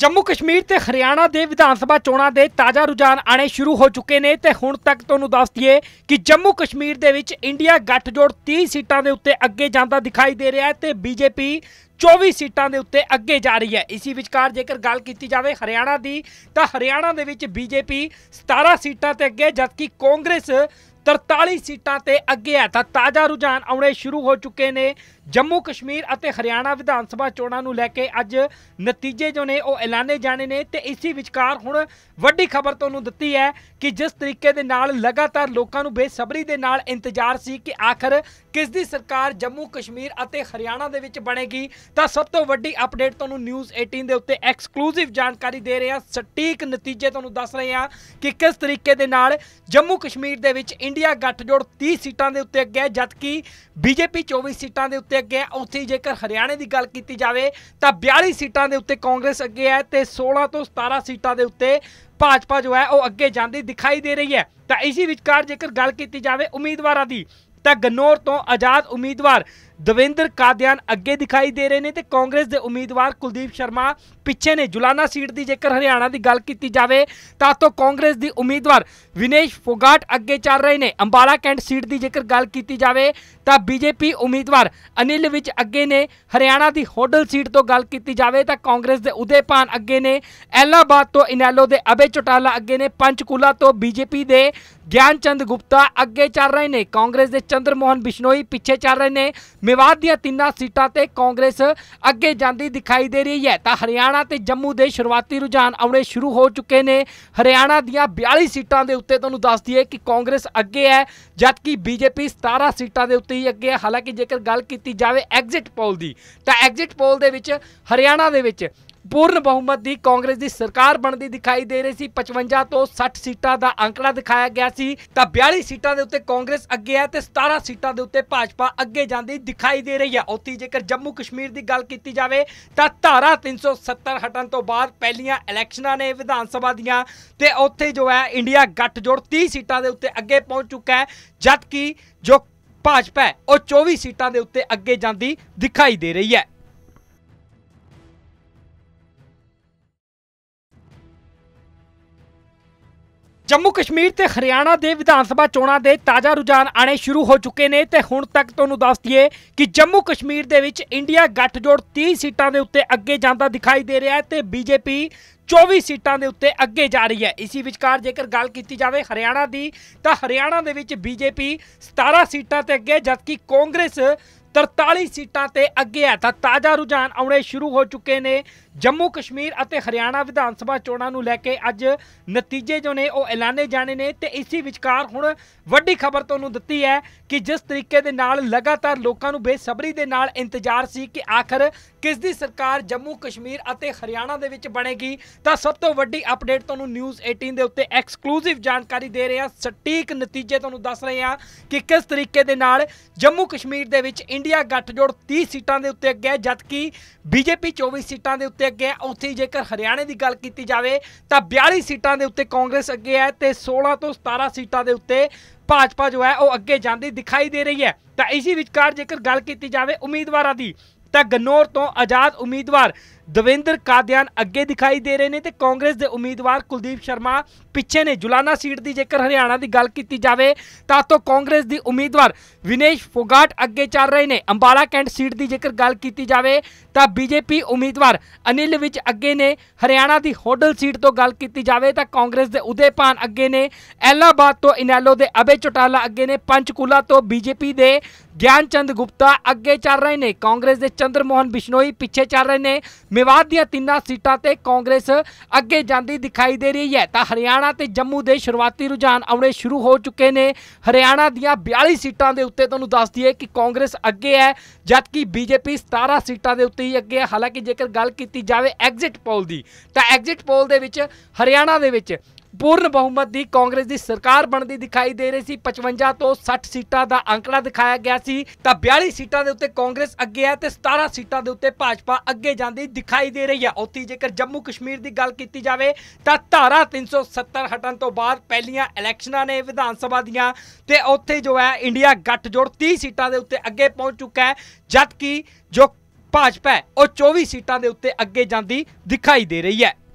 ਜੰਮੂ ਕਸ਼ਮੀਰ ਤੇ ਹਰਿਆਣਾ ਦੇ ਵਿਧਾਨ ਸਭਾ ਚੋਣਾਂ ਦੇ ਤਾਜ਼ਾ ਰੁਝਾਨ ਆਣੇ ਸ਼ੁਰੂ ਹੋ ਚੁੱਕੇ ਨੇ ਤੇ ਹੁਣ ਤੱਕ ਤੁਹਾਨੂੰ ਦੱਸ ਦਈਏ ਕਿ ਜੰਮੂ ਕਸ਼ਮੀਰ ਦੇ ਵਿੱਚ ਇੰਡੀਆ ਗੱਠਜੋੜ 30 ਸੀਟਾਂ ਦੇ ਉੱਤੇ ਅੱਗੇ ਜਾਂਦਾ ਦਿਖਾਈ ਦੇ ਰਿਹਾ ਹੈ ਤੇ ਬੀਜੇਪੀ 24 ਸੀਟਾਂ ਦੇ ਉੱਤੇ ਅੱਗੇ ਜਾ ਰਹੀ ਹੈ ਇਸੇ ਵਿਚਕਾਰ ਜੇਕਰ ਗੱਲ ਕੀਤੀ ਜਾਵੇ ਹਰਿਆਣਾ ਦੀ ਤਾਂ ਹਰਿਆਣਾ ਦੇ ਵਿੱਚ ਬੀਜੇਪੀ 17 ਸੀਟਾਂ ਤੇ ਅੱਗੇ ਜਦਕਿ ਕਾਂਗਰਸ 43 ਸੀਟਾਂ ਤੇ ਅੱਗੇ ਹੈ ਤਾਂ ਤਾਜ਼ਾ ਰੁਝਾਨ ਆਉਣੇ ਸ਼ੁਰੂ ਹੋ ਚੁੱਕੇ ਨੇ ਜੰਮੂ ਕਸ਼ਮੀਰ ਅਤੇ ਹਰਿਆਣਾ ਵਿਧਾਨ ਸਭਾ ਚੋਣਾਂ ਨੂੰ ਲੈ ਕੇ ਅੱਜ ਨਤੀਜੇ ਜੋ ਨੇ ਉਹ ਐਲਾਨੇ ਜਾਣੇ ਨੇ ਤੇ ਇਸੇ ਵਿਚਕਾਰ ਹੁਣ ਵੱਡੀ ਖਬਰ ਤੁਹਾਨੂੰ ਦਿੱਤੀ ਹੈ ਕਿ ਜਿਸ ਤਰੀਕੇ ਦੇ ਨਾਲ ਲਗਾਤਾਰ ਲੋਕਾਂ ਨੂੰ ਬੇਸਬਰੀ ਦੇ ਨਾਲ ਇੰਤਜ਼ਾਰ ਸੀ ਕਿ ਆਖਰ ਕਿਸ ਦੀ ਸਰਕਾਰ ਜੰਮੂ ਕਸ਼ਮੀਰ ਅਤੇ ਹਰਿਆਣਾ ਦੇ ਵਿੱਚ ਬਣੇਗੀ ਤਾਂ ਸਭ ਤੋਂ ਵੱਡੀ ਅਪਡੇਟ ਤੁਹਾਨੂੰ ਨਿਊਜ਼ 18 ਦੇ ਉੱਤੇ ਐਕਸਕਲੂਸਿਵ ਜਾਣਕਾਰੀ ਦੇ ਰਹੇ ਹਾਂ ਸਟੀਕ ਨਤੀਜੇ ਤੁਹਾਨੂੰ ਦੱਸ ਰਹੇ ਹਾਂ ਕਿ ਕਿਸ ਤਰੀਕੇ ਦੇ ਨਾਲ ਜੰਮੂ ਕਸ਼ਮੀਰ ਦੇ ਵਿੱਚ ਇੰਡੀਆ ਗੱਠਜੋੜ 30 ਸੀਟਾਂ ਦੇ ਉੱਤੇ ਅੱਗੇ ਹੈ ਜਦਕਿ ਬੀਜੇਪੀ 24 ਸੀਟਾਂ ਦੇ ਉੱਤੇ ਦੇ ਅੱਗੇ ਹੈ ਉੱਥੇ ਜੇਕਰ ਹਰਿਆਣੇ ਦੀ ਗੱਲ ਕੀਤੀ ਜਾਵੇ ਤਾਂ 42 ਸੀਟਾਂ ਦੇ ਉੱਤੇ ਕਾਂਗਰਸ ਅੱਗੇ ਹੈ ਤੇ 16 ਤੋਂ 17 ਸੀਟਾਂ ਦੇ ਉੱਤੇ ਭਾਜਪਾ ਜੋ ਹੈ ਉਹ ਅੱਗੇ ਜਾਂਦੀ ਦਿਖਾਈ ਦੇ ਰਹੀ ਹੈ ਤਾਂ ਇਸੇ ਵਿਚਕਾਰ ਜੇਕਰ ਗੱਲ ਕੀਤੀ ਜਾਵੇ ਉਮੀਦਵਾਰਾਂ ਦੀ ਤਾਂ ਗਨੌਰ ਤੋਂ ਆਜ਼ਾਦ ਉਮੀਦਵਾਰ ਦਵਿੰਦਰ ਕਾਦਿਆਨ ਅੱਗੇ ਦਿਖਾਈ ਦੇ ਰਹੇ ਨੇ ਤੇ ਕਾਂਗਰਸ ਦੇ ਉਮੀਦਵਾਰ ਕੁਲਦੀਪ ਸ਼ਰਮਾ ਪਿੱਛੇ ਨੇ ਜੁਲਾਨਾ ਸੀਟ ਦੀ ਜੇਕਰ ਹਰਿਆਣਾ ਦੀ ਗੱਲ ਕੀਤੀ ਜਾਵੇ ਤਾਂ ਤੋਂ ਕਾਂਗਰਸ ਦੀ ਉਮੀਦਵਾਰ ਵਿਨੇਸ਼ ਫੋਗਾਟ ਅੱਗੇ ਚੱਲ ਰਹੇ ਨੇ ਅੰਬਾਲਾ ਕੈਂਟ ਸੀਟ ਦੀ ਜੇਕਰ ਗੱਲ ਕੀਤੀ ਜਾਵੇ ਤਾਂ ਬੀਜੇਪੀ ਉਮੀਦਵਾਰ ਅਨਿਲ ਵਿੱਚ ਅੱਗੇ ਨੇ ਹਰਿਆਣਾ ਦੀ ਹੋਡਲ ਸੀਟ ਤੋਂ ਗੱਲ ਕੀਤੀ ਜਾਵੇ ਤਾਂ ਕਾਂਗਰਸ ਦੇ ਉਦੇਪਾਨ ਅੱਗੇ ਨੇ ਐਲਾਬਾਦ ਤੋਂ ਇਨੈਲੋ ਦੇ ਅਬੇ ਚਟਾਲਾ ਅੱਗੇ ਨੇ ਪੰਚਕੂਲਾ ਤੋਂ ਬੀਜੇਪੀ ਦੇ ਗਿਆਨ ਚੰਦ ਗੁਪਤਾ ਅੱਗੇ ਚੱਲ ਰਹੇ ਨੇ ਕਾਂਗਰਸ ਦੇ ਚੰਦਰ ਮੋਹਨ ਬਿਸ਼ਨੋਈ ਪਿੱਛੇ ਚੱਲ ਰਹੇ ਨੇ ਮੇਵਾਤ ਦੀਆਂ ਤਿੰਨਾਂ ਸੀਟਾਂ ਤੇ ਕਾਂਗਰਸ ਅੱਗੇ ਜਾਂਦੀ ਦਿਖਾਈ ਦੇ ਰਹੀ ਹੈ ਤਾਂ ਹਰਿਆਣਾ ਤੇ ਜੰਮੂ ਦੇ ਸ਼ੁਰੂਆਤੀ ਰੁਝਾਨ ਆਉਣੇ ਸ਼ੁਰੂ ਹੋ ਚੁੱਕੇ ਨੇ ਹਰਿਆਣਾ ਦੀਆਂ 42 ਸੀਟਾਂ ਦੇ ਉੱਤੇ ਤੁਹਾਨੂੰ ਦੱਸ ਦਈਏ ਕਿ ਕਾਂਗਰਸ ਅੱਗੇ ਹੈ ਜਦਕਿ ਬੀਜੇਪੀ 17 ਸੀਟਾਂ ਦੇ ਉੱਤੇ ਹੀ ਅੱਗੇ ਹੈ ਹਾਲਾਂਕਿ ਜੇਕਰ ਗੱਲ ਕੀਤੀ ਜਾਵੇ ਐਗਜ਼ਿਟ ਪੋਲ ਦੀ ਤਾਂ ਐਗਜ਼ਿਟ ਪੋਲ ਦੇ ਵਿੱਚ ਹਰਿਆਣਾ ਦੇ ਵਿੱਚ ਪੂਰਨ ਬਹੁਮਤ ਦੀ ਕਾਂਗਰਸ ਦੀ ਸਰਕਾਰ ਬਣਦੀ ਦਿਖਾਈ ਦੇ ਰਹੀ ਸੀ 55 ਤੋਂ 60 ਸੀਟਾਂ ਦਾ ਅੰਕੜਾ ਦਿਖਾਇਆ ਗਿਆ ਸੀ ਤਾਂ 42 ਸੀਟਾਂ ਦੇ ਉੱਤੇ ਕਾਂਗਰਸ ਅੱਗੇ ਹੈ ਤੇ 17 ਸੀਟਾਂ ਦੇ ਉੱਤੇ ਭਾਜਪਾ ਅੱਗੇ ਜਾਂਦੀ ਦਿਖਾਈ ਦੇ ਰਹੀ ਹੈ ਉੱਥੇ ਜੇਕਰ ਜੰਮੂ ਕਸ਼ਮੀਰ ਦੀ ਗੱਲ ਕੀਤੀ ਜਾਵੇ ਤਾਂ ਧਾਰਾ 370 ਹਟਣ ਤੋਂ ਬਾਅਦ ਪਹਿਲੀਆਂ ਇਲੈਕਸ਼ਨਾਂ ਨੇ ਵਿਧਾਨ ਸਭਾ ਦੀਆਂ ਤੇ ਉੱਥੇ ਜੋ ਹੈ ਇੰਡੀਆ ਜੋੜ 30 ਸੀਟਾਂ ਦੇ ਉੱਤੇ ਅੱਗੇ ਪਹੁੰਚ ਚੁੱਕਾ ਹੈ ਜਦਕਿ ਜੋ ਭਾਜਪਾ ਉਹ 24 ਸੀਟਾਂ ਦੇ ਉੱਤੇ ਅੱਗੇ ਜਾਂਦੀ ਦਿਖਾਈ ਦੇ ਰਹੀ ਹੈ ਜੰਮੂ ਕਸ਼ਮੀਰ ਤੇ ਹਰਿਆਣਾ ਦੇ ਵਿਧਾਨ ਸਭਾ ਚੋਣਾਂ ਦੇ ਤਾਜ਼ਾ ਰੁਝਾਨ ਆਣੇ ਸ਼ੁਰੂ ਹੋ ਚੁੱਕੇ ਨੇ ਤੇ ਹੁਣ ਤੱਕ ਤੁਹਾਨੂੰ ਦੱਸ ਦਈਏ ਕਿ ਜੰਮੂ ਕਸ਼ਮੀਰ ਦੇ ਵਿੱਚ ਇੰਡੀਆ ਗੱਠਜੋੜ 30 ਸੀਟਾਂ ਦੇ ਉੱਤੇ ਅੱਗੇ ਜਾਂਦਾ ਦਿਖਾਈ ਦੇ ਰਿਹਾ ਹੈ ਤੇ ਬੀਜੇਪੀ 24 ਸੀਟਾਂ ਦੇ ਉੱਤੇ ਅੱਗੇ ਜਾ ਰਹੀ ਹੈ ਇਸੇ ਵਿਚਕਾਰ ਜੇਕਰ ਗੱਲ ਕੀਤੀ ਜਾਵੇ ਹਰਿਆਣਾ ਦੀ ਤਾਂ ਹਰਿਆਣਾ ਦੇ ਵਿੱਚ ਬੀਜੇਪੀ 17 ਸੀਟਾਂ ਤੇ ਅੱਗੇ ਜਦਕਿ ਕਾਂਗਰਸ 43 ਸੀਟਾਂ ਤੇ ਅੱਗੇ ਹੈ ਤਾਂ ਤਾਜ਼ਾ ਰੁਝਾਨ ਆਉਣੇ ਸ਼ੁਰੂ ਹੋ ਚੁੱਕੇ ਨੇ ਜੰਮੂ ਕਸ਼ਮੀਰ ਅਤੇ ਹਰਿਆਣਾ ਵਿਧਾਨ ਸਭਾ ਚੋਣਾਂ ਨੂੰ ਲੈ ਕੇ ਅੱਜ ਨਤੀਜੇ ਜੋ ਨੇ ਉਹ ਐਲਾਨੇ ਜਾਣੇ ਨੇ ਤੇ ਇਸੇ ਵਿਚਕਾਰ ਹੁਣ ਵੱਡੀ ਖਬਰ ਤੁਹਾਨੂੰ ਦਿੱਤੀ ਹੈ ਕਿ ਜਿਸ ਤਰੀਕੇ ਦੇ ਨਾਲ ਲਗਾਤਾਰ ਲੋਕਾਂ ਨੂੰ ਬੇਸਬਰੀ ਦੇ ਨਾਲ ਇੰਤਜ਼ਾਰ ਸੀ ਕਿ ਆਖਰ ਕਿਸ ਦੀ ਸਰਕਾਰ ਜੰਮੂ ਕਸ਼ਮੀਰ ਅਤੇ ਹਰਿਆਣਾ ਦੇ ਵਿੱਚ ਬਣੇਗੀ ਤਾਂ ਸਭ ਤੋਂ ਵੱਡੀ ਅਪਡੇਟ ਤੁਹਾਨੂੰ ਨਿਊਜ਼ 18 ਦੇ ਉੱਤੇ ਐਕਸਕਲੂਸਿਵ ਜਾਣਕਾਰੀ ਦੇ ਰਹੇ ਹਾਂ ਸਟੀਕ ਨਤੀਜੇ ਤੁਹਾਨੂੰ ਦੱਸ ਰਹੇ ਹਾਂ ਕਿ ਕਿਸ ਤਰੀਕੇ ਦੇ ਨਾਲ ਜੰਮੂ ਕਸ਼ਮੀਰ ਦੇ ਵਿੱਚ ਇੰਡੀਆ ਗੱਠਜੋੜ 30 ਸੀਟਾਂ ਦੇ ਉੱਤੇ ਅੱਗੇ ਹੈ ਜਦਕਿ ਬੀਜੇਪੀ 24 ਸੀਟਾਂ ਦੇ ਉੱਤੇ ਅੱਗੇ ਹੈ ਉੱਥੇ ਜੇਕਰ ਹਰਿਆਣੇ ਦੀ ਗੱਲ ਕੀਤੀ ਜਾਵੇ ਤਾਂ 42 ਸੀਟਾਂ ਦੇ ਉੱਤੇ ਕਾਂਗਰਸ ਅੱਗੇ ਹੈ ਤੇ 16 ਤੋਂ 17 ਸੀਟਾਂ ਦੇ ਉੱਤੇ ਭਾਜਪਾ ਜੋ ਹੈ ਉਹ ਅੱਗੇ ਜਾਂਦੀ ਦਿਖਾਈ ਦੇ ਰਹੀ ਹੈ ਤਾਂ ਇਸੇ ਵਿਚਕਾਰ ਜੇਕਰ ਗੱਲ ਕੀਤੀ ਜਾਵੇ ਉਮੀਦਵਾਰਾਂ ਦੀ ਤਾਂ ਗਨੌਰ ਤੋਂ ਆਜ਼ਾਦ ਉਮੀਦਵਾਰ ਦਵਿੰਦਰ ਕਾਦਿਆਨ ਅੱਗੇ ਦਿਖਾਈ ਦੇ ਰਹੇ ਨੇ ਤੇ ਕਾਂਗਰਸ ਦੇ ਉਮੀਦਵਾਰ ਕੁਲਦੀਪ ਸ਼ਰਮਾ ਪਿੱਛੇ ਨੇ ਜੁਲਾਨਾ ਸੀਟ ਦੀ ਜੇਕਰ ਹਰਿਆਣਾ ਦੀ ਗੱਲ ਕੀਤੀ ਜਾਵੇ ਤਾਂ ਤੋਂ ਕਾਂਗਰਸ ਦੀ ਉਮੀਦਵਾਰ ਵਿਨੇਸ਼ ਫੋਗਾਟ ਅੱਗੇ ਚੱਲ ਰਹੇ ਨੇ ਅੰਬਾਲਾ ਕੈਂਟ ਸੀਟ ਦੀ ਜੇਕਰ ਗੱਲ ਕੀਤੀ ਜਾਵੇ ਤਾਂ ਬੀਜੇਪੀ ਉਮੀਦਵਾਰ ਅਨਿਲ ਵਿੱਚ ਅੱਗੇ ਨੇ ਹਰਿਆਣਾ ਦੀ ਹੋਡਲ ਸੀਟ ਤੋਂ ਗੱਲ ਕੀਤੀ ਜਾਵੇ ਤਾਂ ਕਾਂਗਰਸ ਦੇ ਉਦੇਪਾਨ ਅੱਗੇ ਨੇ ਐਲਾਬਾਦ ਤੋਂ ਇਨੈਲੋ ਦੇ ਅਬੇ ਚਟਾਲਾ ਅੱਗੇ ਨੇ ਪੰਚਕੂਲਾ ਤੋਂ ਬੀਜੇਪੀ ਦੇ ਗਿਆਨ ਚੰਦ ਗੁਪਤਾ ਅੱਗੇ ਚੱਲ ਰਹੇ ਨੇ ਕਾਂਗਰਸ ਦੇ ਚੰਦਰ ਮੋਹਨ ਬਿਸ਼ਨੋਈ ਪਿੱਛੇ ਚੱਲ ਰਹੇ ਨੇ ਮੇਵਾਤ ਦੀਆਂ ਤਿੰਨਾਂ ਸੀਟਾਂ ਤੇ ਕਾਂਗਰਸ ਅੱਗੇ ਜਾਂਦੀ ਦਿਖਾਈ ਦੇ ਰਹੀ ਹੈ ਤਾਂ ਹਰਿਆਣਾ ਤੇ ਜੰਮੂ ਦੇ ਸ਼ੁਰੂਆਤੀ ਰੁਝਾਨ ਆਉਣੇ ਸ਼ੁਰੂ ਹੋ ਚੁੱਕੇ ਨੇ ਹਰਿਆਣਾ ਦੀਆਂ 42 ਸੀਟਾਂ ਦੇ ਉੱਤੇ ਤੁਹਾਨੂੰ ਦੱਸ ਦਈਏ ਕਿ ਕਾਂਗਰਸ ਅੱਗੇ ਹੈ ਜਦਕਿ ਬੀਜੇਪੀ 17 ਸੀਟਾਂ ਦੇ ਉੱਤੇ ਹੀ ਅੱਗੇ ਹੈ ਹਾਲਾਂਕਿ ਜੇਕਰ ਗੱਲ ਕੀਤੀ ਜਾਵੇ ਐਗਜ਼ਿਟ ਪੋਲ ਦੀ ਤਾਂ ਐਗਜ਼ਿਟ ਪੋਲ ਦੇ ਵਿੱਚ ਹਰਿਆਣਾ ਦੇ ਵਿੱਚ ਪੂਰਨ ਬਹੁਮਤ ਦੀ ਕਾਂਗਰਸ ਦੀ ਸਰਕਾਰ ਬਣਦੀ ਦਿਖਾਈ ਦੇ ਰਹੀ ਸੀ 55 ਤੋਂ 60 ਸੀਟਾਂ ਦਾ ਅੰਕੜਾ ਦਿਖਾਇਆ ਗਿਆ ਸੀ ਤਾਂ 42 ਸੀਟਾਂ ਦੇ ਉੱਤੇ ਕਾਂਗਰਸ ਅੱਗੇ ਹੈ ਤੇ 17 ਸੀਟਾਂ ਦੇ ਉੱਤੇ ਭਾਜਪਾ ਅੱਗੇ ਜਾਂਦੀ ਦਿਖਾਈ ਦੇ ਰਹੀ ਹੈ ਉੱਥੇ ਜੇਕਰ ਜੰਮੂ ਕਸ਼ਮੀਰ ਦੀ ਗੱਲ ਕੀਤੀ ਜਾਵੇ ਤਾਂ ਧਾਰਾ 370 ਹਟਣ ਤੋਂ ਬਾਅਦ ਪਹਿਲੀਆਂ ਇਲੈਕਸ਼ਨਾਂ ਨੇ ਵਿਧਾਨ ਸਭਾ ਦੀਆਂ ਤੇ ਉੱਥੇ ਜੋ ਹੈ ਇੰਡੀਆ ਗੱਠਜੋੜ 30 ਸੀਟਾਂ ਦੇ ਉੱਤੇ ਅੱਗੇ ਪਹੁੰਚ ਚੁੱਕਾ ਹੈ ਜਦਕਿ ਜੋ ਭਾਜਪਾ ਉਹ 24 ਸੀਟਾਂ ਦੇ ਉੱਤੇ ਅੱਗੇ ਜਾਂਦੀ ਦਿਖਾਈ ਦੇ ਰਹੀ ਹੈ